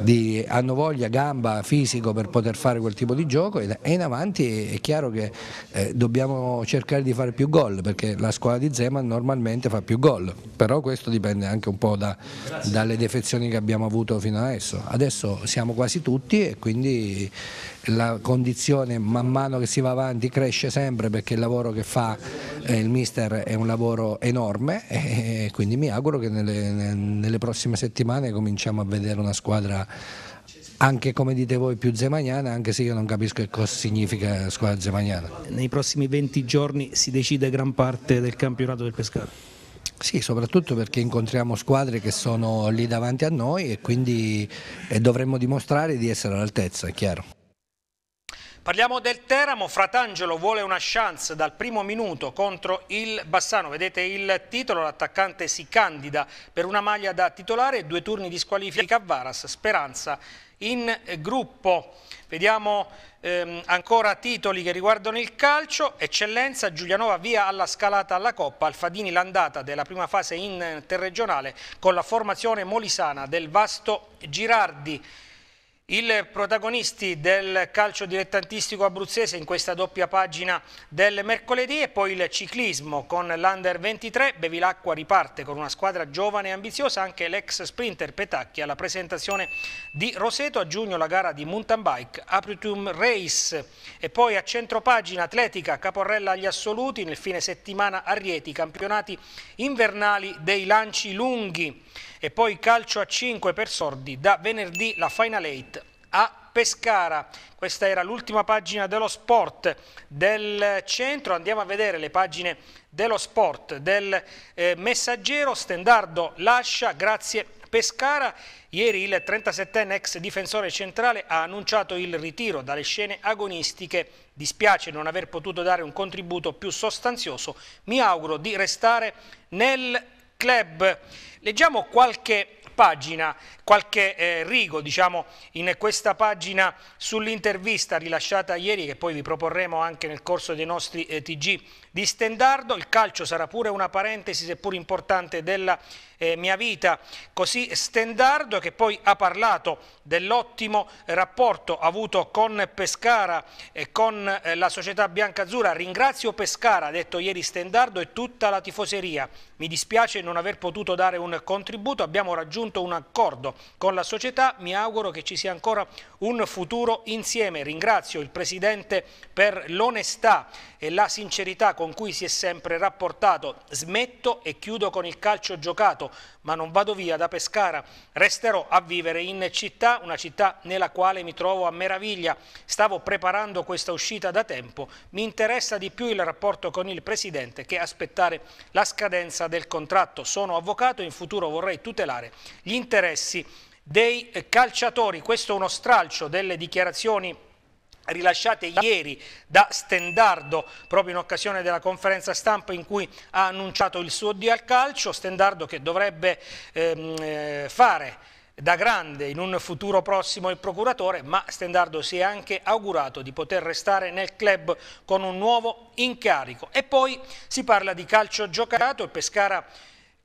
di, hanno voglia, gamba, fisico per poter fare quel tipo di gioco e in avanti è chiaro che eh, dobbiamo cercare di fare più gol perché la squadra di Zeman normalmente fa più gol, però questo dipende anche un po' da, dalle defezioni che abbiamo avuto fino adesso. Adesso siamo quasi tutti e quindi la condizione man mano che si va avanti cresce sempre perché il lavoro che fa eh, il mister è un lavoro enorme e eh, quindi quindi mi auguro che nelle, nelle prossime settimane cominciamo a vedere una squadra anche come dite voi più zemagnana, anche se io non capisco che cosa significa squadra zemagnana. Nei prossimi 20 giorni si decide gran parte del campionato del Pescara. Sì, soprattutto perché incontriamo squadre che sono lì davanti a noi e quindi dovremmo dimostrare di essere all'altezza, è chiaro. Parliamo del Teramo, Fratangelo vuole una chance dal primo minuto contro il Bassano, vedete il titolo, l'attaccante si candida per una maglia da titolare, due turni di squalifica a Varas, Speranza in gruppo. Vediamo ehm, ancora titoli che riguardano il calcio, eccellenza, Giulianova via alla scalata alla Coppa, Alfadini l'andata della prima fase interregionale con la formazione molisana del vasto Girardi. Il protagonisti del calcio dilettantistico abruzzese in questa doppia pagina del mercoledì e poi il ciclismo con l'Under 23. Bevilacqua riparte con una squadra giovane e ambiziosa, anche l'ex sprinter Petacchi alla presentazione di Roseto. A giugno la gara di mountain bike Apritum Race e poi a centro pagina atletica Caporrella agli assoluti nel fine settimana a Rieti, campionati invernali dei lanci lunghi. E poi calcio a 5 per sordi da venerdì la Final 8 a Pescara. Questa era l'ultima pagina dello sport del centro. Andiamo a vedere le pagine dello sport del eh, messaggero. Stendardo lascia, grazie Pescara. Ieri il 37enne ex difensore centrale ha annunciato il ritiro dalle scene agonistiche. Dispiace non aver potuto dare un contributo più sostanzioso. Mi auguro di restare nel Club. Leggiamo qualche pagina qualche eh, rigo diciamo, in questa pagina sull'intervista rilasciata ieri che poi vi proporremo anche nel corso dei nostri eh, TG di Stendardo. Il calcio sarà pure una parentesi seppur importante della eh, mia vita. Così Stendardo che poi ha parlato dell'ottimo rapporto avuto con Pescara e con eh, la società biancazzurra. Ringrazio Pescara, ha detto ieri Stendardo, e tutta la tifoseria. Mi dispiace non aver potuto dare un contributo, abbiamo raggiunto un accordo con la società, mi auguro che ci sia ancora un futuro insieme. Ringrazio il Presidente per l'onestà e la sincerità con cui si è sempre rapportato. Smetto e chiudo con il calcio giocato, ma non vado via da Pescara. Resterò a vivere in città, una città nella quale mi trovo a meraviglia. Stavo preparando questa uscita da tempo. Mi interessa di più il rapporto con il Presidente che aspettare la scadenza del contratto. Sono avvocato e in futuro vorrei tutelare gli interessi dei calciatori. Questo è uno stralcio delle dichiarazioni rilasciate ieri da Stendardo proprio in occasione della conferenza stampa in cui ha annunciato il suo addio al calcio, Stendardo che dovrebbe ehm, eh, fare da grande in un futuro prossimo il procuratore, ma Stendardo si è anche augurato di poter restare nel club con un nuovo incarico. E poi si parla di calcio giocato, il Pescara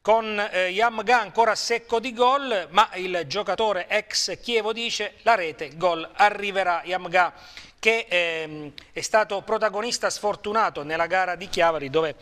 con eh, Yamga ancora secco di gol, ma il giocatore ex Chievo dice la rete, gol arriverà Yamga che eh, è stato protagonista sfortunato nella gara di Chiavari dove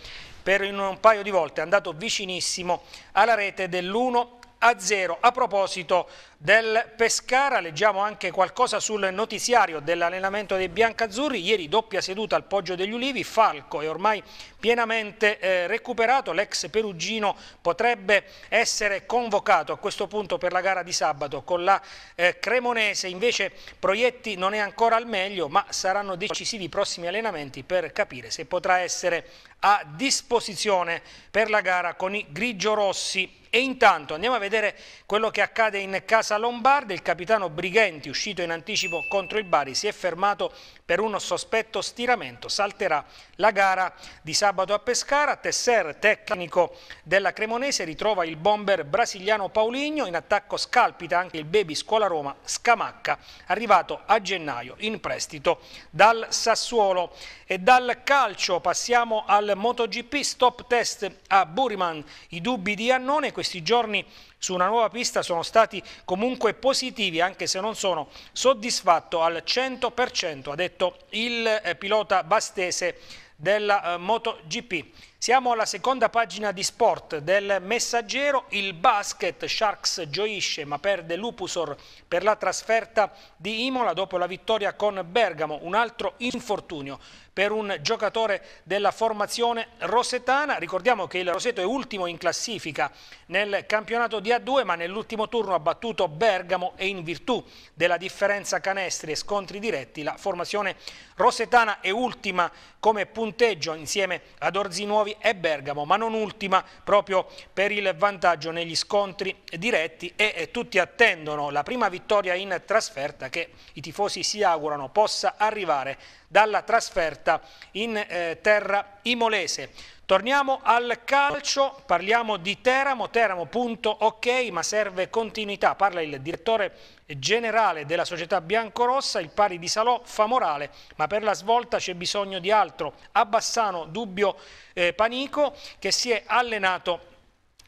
per un paio di volte è andato vicinissimo alla rete dell'1 1 a 0. A proposito del Pescara, leggiamo anche qualcosa sul notiziario dell'allenamento dei biancazzurri. Ieri doppia seduta al Poggio degli Ulivi, Falco è ormai pienamente eh, recuperato, l'ex perugino potrebbe essere convocato a questo punto per la gara di sabato con la eh, Cremonese, invece Proietti non è ancora al meglio, ma saranno decisivi i prossimi allenamenti per capire se potrà essere a disposizione per la gara con i grigio-rossi e intanto andiamo a vedere quello che accade in Casa Lombarda. Il capitano Brighenti, uscito in anticipo contro il Bari, si è fermato per uno sospetto stiramento. Salterà la gara di sabato a Pescara. Tesser, tecnico della Cremonese, ritrova il bomber brasiliano Paulinho. In attacco scalpita anche il baby scuola Roma Scamacca, arrivato a gennaio in prestito dal Sassuolo. E dal calcio passiamo al MotoGP stop test a Buriman. I dubbi di Annone questi giorni su una nuova pista sono stati comunque positivi anche se non sono soddisfatto al 100% ha detto il eh, pilota bastese della eh, MotoGP. Siamo alla seconda pagina di sport del messaggero, il basket, Sharks gioisce ma perde Lupusor per la trasferta di Imola dopo la vittoria con Bergamo, un altro infortunio per un giocatore della formazione rosetana. Ricordiamo che il Roseto è ultimo in classifica nel campionato di A2, ma nell'ultimo turno ha battuto Bergamo e in virtù della differenza canestri e scontri diretti la formazione rosetana è ultima come punteggio insieme ad Orzinuovi e Bergamo, ma non ultima proprio per il vantaggio negli scontri diretti e tutti attendono la prima vittoria in trasferta che i tifosi si augurano possa arrivare dalla trasferta in eh, terra imolese. Torniamo al calcio, parliamo di Teramo, teramo.ok, .ok, ma serve continuità, parla il direttore generale della società biancorossa, il pari di Salò fa morale, ma per la svolta c'è bisogno di altro. Abbassano dubbio eh, Panico che si è allenato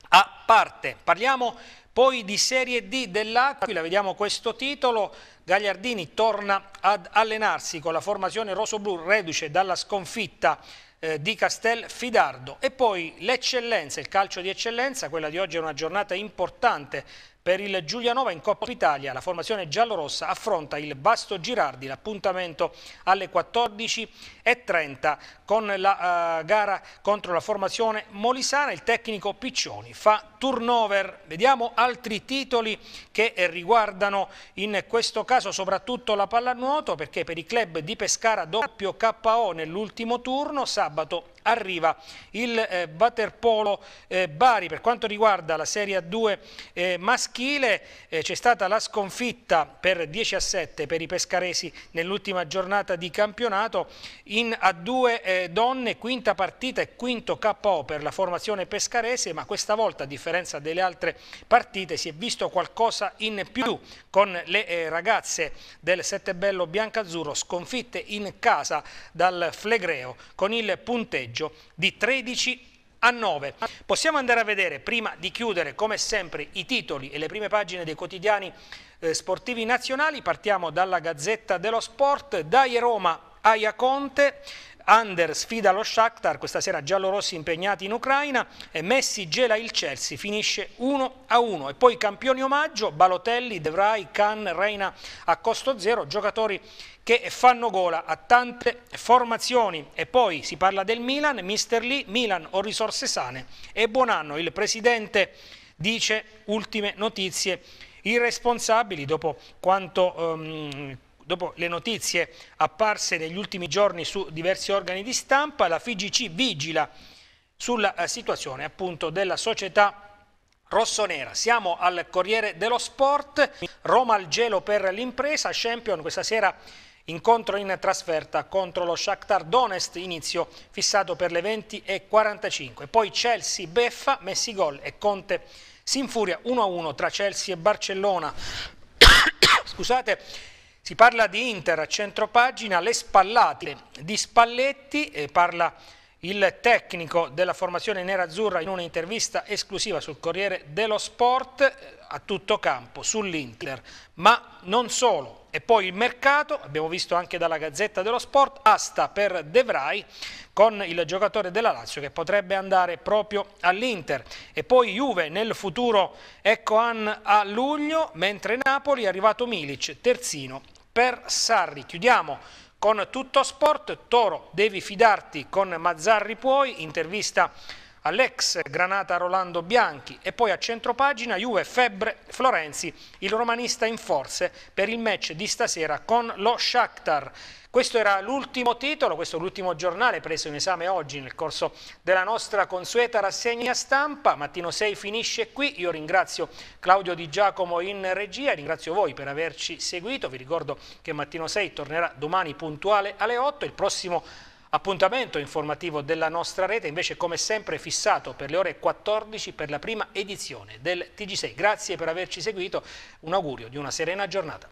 a parte. Parliamo poi di Serie D dell'Acqua, qui la vediamo questo titolo, Gagliardini torna ad allenarsi con la formazione rosso-blu reduce dalla sconfitta eh, di Castelfidardo e poi l'eccellenza, il calcio di eccellenza, quella di oggi è una giornata importante per il Giulianova in Coppa Italia la formazione giallorossa affronta il Basto Girardi, l'appuntamento alle 14.30 con la uh, gara contro la formazione molisana. Il tecnico Piccioni fa turnover. Vediamo altri titoli che eh, riguardano in questo caso soprattutto la pallanuoto perché per i club di Pescara doppio KO nell'ultimo turno sabato arriva il eh, Waterpolo eh, Bari. Per quanto riguarda la Serie 2 eh, maschile eh, c'è stata la sconfitta per 10 a 7 per i pescaresi nell'ultima giornata di campionato in A2 eh, donne, quinta partita e quinto KO per la formazione pescarese ma questa volta a differenza delle altre partite si è visto qualcosa qualcosa in più con le eh, ragazze del Settebello Biancazzurro sconfitte in casa dal Flegreo con il punteggio di 13 a 9. Possiamo andare a vedere prima di chiudere come sempre i titoli e le prime pagine dei quotidiani eh, sportivi nazionali. Partiamo dalla Gazzetta dello Sport, Dai Roma Aia Conte, Under sfida lo Shakhtar, questa sera giallorossi impegnati in Ucraina e Messi gela il Chelsea, finisce 1-1 e poi campioni omaggio, Balotelli, De Vrij, Can, Reina a costo zero, giocatori che fanno gola a tante formazioni e poi si parla del Milan, Mister Lee, Milan o risorse sane e buon anno, il presidente dice ultime notizie I responsabili, dopo quanto um, dopo le notizie apparse negli ultimi giorni su diversi organi di stampa, la FIGC vigila sulla eh, situazione appunto della società rossonera. Siamo al Corriere dello Sport, Roma al gelo per l'impresa, Champion questa sera incontro in trasferta contro lo Shakhtar Donest, inizio fissato per le 20.45. Poi Chelsea beffa, Messi gol e Conte si infuria 1-1 tra Chelsea e Barcellona. Scusate, si parla di Inter a centropagina, le spallate di Spalletti, eh, parla il tecnico della formazione nerazzurra in un'intervista esclusiva sul Corriere dello Sport eh, a tutto campo sull'Inter, ma non solo. E poi il mercato, abbiamo visto anche dalla Gazzetta dello Sport, asta per De Vrij con il giocatore della Lazio che potrebbe andare proprio all'Inter. E poi Juve nel futuro ecco Eccoan a luglio, mentre Napoli è arrivato Milic, terzino per Sarri. Chiudiamo con tutto sport, Toro devi fidarti con Mazzarri puoi, intervista all'ex Granata Rolando Bianchi e poi a centropagina Juve Febbre Florenzi, il romanista in forze per il match di stasera con lo Shakhtar. Questo era l'ultimo titolo, questo è l'ultimo giornale preso in esame oggi nel corso della nostra consueta rassegna stampa. Mattino 6 finisce qui, io ringrazio Claudio Di Giacomo in regia, ringrazio voi per averci seguito, vi ricordo che Mattino 6 tornerà domani puntuale alle 8, il prossimo Appuntamento informativo della nostra rete invece come sempre fissato per le ore 14 per la prima edizione del TG6. Grazie per averci seguito, un augurio di una serena giornata.